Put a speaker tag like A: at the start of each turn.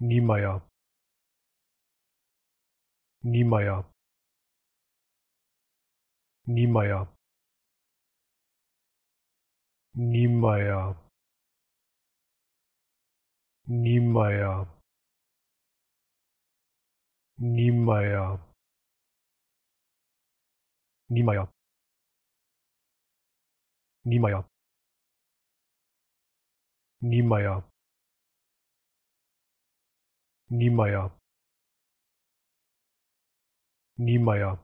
A: niemeyer niemeyer niemeyer niemeyer niemeyer niemeyer niemeyer niemeyer niemeyer niemeyer Niemeyer.